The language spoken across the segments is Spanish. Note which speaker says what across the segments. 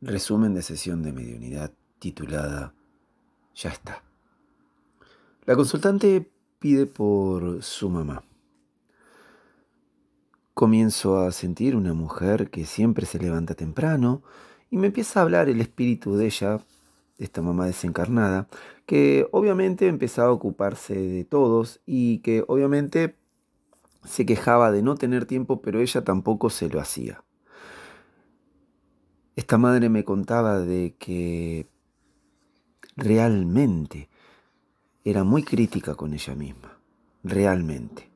Speaker 1: Resumen de sesión de mediunidad titulada Ya está. La consultante pide por su mamá. Comienzo a sentir una mujer que siempre se levanta temprano y me empieza a hablar el espíritu de ella, esta mamá desencarnada, que obviamente empezaba a ocuparse de todos y que obviamente se quejaba de no tener tiempo, pero ella tampoco se lo hacía. Esta madre me contaba de que realmente era muy crítica con ella misma, realmente.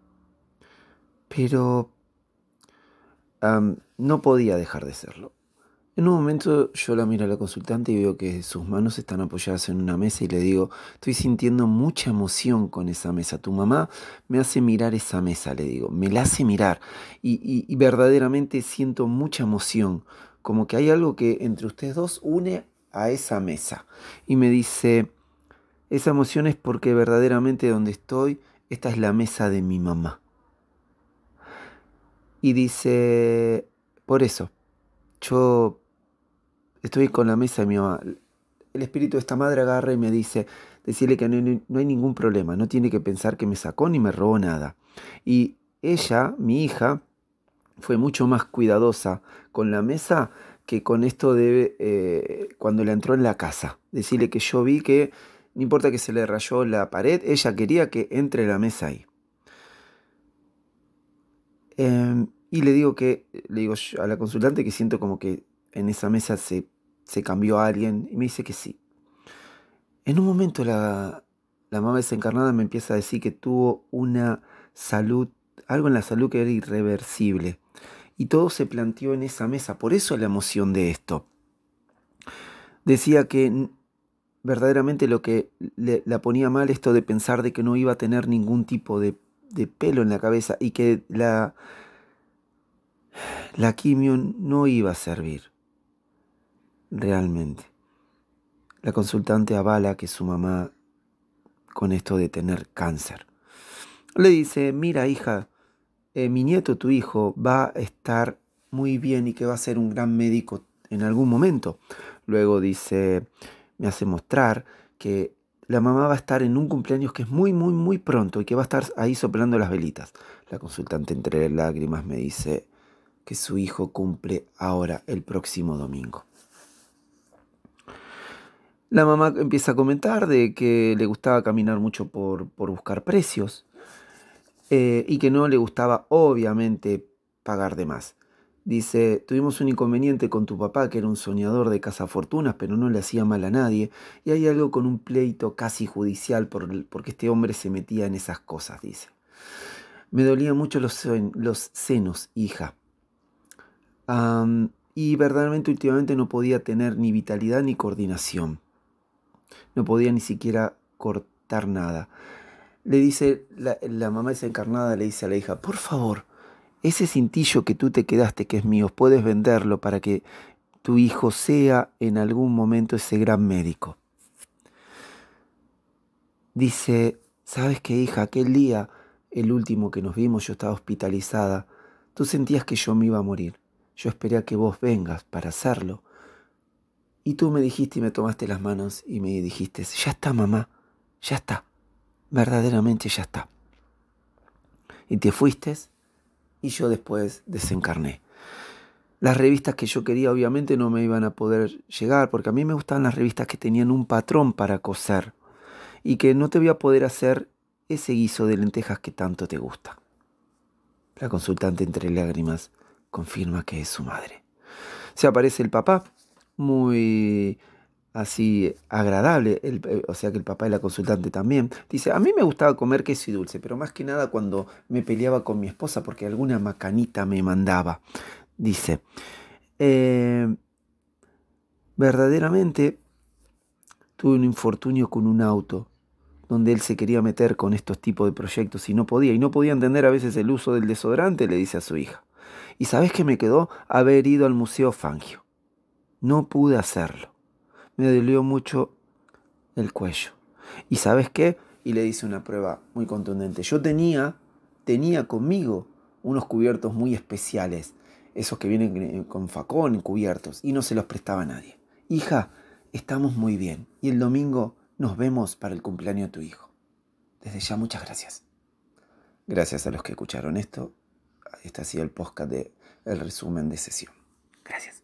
Speaker 1: Pero no podía dejar de serlo. En un momento yo la miro a la consultante y veo que sus manos están apoyadas en una mesa y le digo, estoy sintiendo mucha emoción con esa mesa. Tu mamá me hace mirar esa mesa, le digo, me la hace mirar. y verdaderamente siento mucha emoción como que hay algo que entre ustedes dos une a esa mesa. Y me dice, esa emoción es porque verdaderamente donde estoy, esta es la mesa de mi mamá. Y dice, por eso, yo estoy con la mesa de mi mamá. El espíritu de esta madre agarra y me dice, decirle que no, no hay ningún problema, no tiene que pensar que me sacó ni me robó nada. Y ella, mi hija, fue mucho más cuidadosa con la mesa que con esto de eh, cuando le entró en la casa. Decirle que yo vi que, no importa que se le rayó la pared, ella quería que entre la mesa ahí. Em, y le digo que, le digo a la consultante que siento como que en esa mesa se, cambió a alguien y me dice que sí. En un momento la, la mamá desencarnada me empieza a decir que tuvo una salud, algo en la salud que era irreversible y todo se planteó en esa mesa. Por eso la emoción de esto. Decía que verdaderamente lo que la ponía mal esto de pensar de que no iba a tener ningún tipo de, pelo en la cabeza y que la, la quimio no iba a servir realmente. La consultante avala que su mamá con esto de tener cáncer. Le dice, mira hija, eh, mi nieto, tu hijo, va a estar muy bien y que va a ser un gran médico en algún momento. Luego dice, me hace mostrar que la mamá va a estar en un cumpleaños que es muy, muy, muy pronto y que va a estar ahí soplando las velitas. La consultante entre lágrimas me dice que su hijo cumple ahora el próximo domingo. La mamá empieza a comentar de que le gustaba caminar mucho por, por buscar precios eh, y que no le gustaba obviamente pagar de más. Dice, tuvimos un inconveniente con tu papá, que era un soñador de fortunas pero no le hacía mal a nadie, y hay algo con un pleito casi judicial por, porque este hombre se metía en esas cosas, dice. Me dolían mucho los, senos, hija. y verdaderamente últimamente no podía tener ni vitalidad ni coordinación. No podía ni siquiera cortar nada le dice, la, mamá desencarnada le dice a la hija, por favor, ese cintillo que tú te quedaste, que es mío, puedes venderlo para que tu hijo sea en algún momento ese gran médico. Dice, ¿sabes qué hija? Aquel día, el último que nos vimos, yo estaba hospitalizada, tú sentías que yo me iba a morir. Yo esperé a que vos vengas para hacerlo. Y tú me dijiste y me tomaste las manos y me dijiste, ya está mamá, ya está verdaderamente ya está. Y te fuiste y yo después desencarné. Las revistas que yo quería obviamente no me iban a poder llegar porque a mí me gustaban las revistas que tenían un patrón para coser y que no te voy a poder hacer ese guiso de lentejas que tanto te gusta. La consultante entre lágrimas confirma que es su madre. Se aparece el papá, muy así agradable, el, eh, o sea que el papá de la consultante también, dice, a mí me gustaba comer queso y dulce, pero más que nada cuando me peleaba con mi esposa porque alguna macanita me mandaba. Dice, eh, verdaderamente tuve un infortunio con un auto donde él se quería meter con estos tipos de proyectos y no podía, y no podía entender a veces el uso del desodorante, le dice a su hija. ¿Y sabes qué me quedó? Haber ido al Museo Fangio. No pude hacerlo me dolió mucho el cuello. ¿Y sabes qué? Y le hice una prueba muy contundente. Yo tenía, tenía conmigo unos cubiertos muy especiales, esos que vienen eh, con facón, cubiertos, y no se los prestaba a nadie. Hija, estamos muy bien y el domingo nos vemos para el cumpleaños de tu hijo. Desde ya, muchas gracias. Gracias a los que escucharon esto. Este ha sido el podcast de el resumen de sesión. Gracias.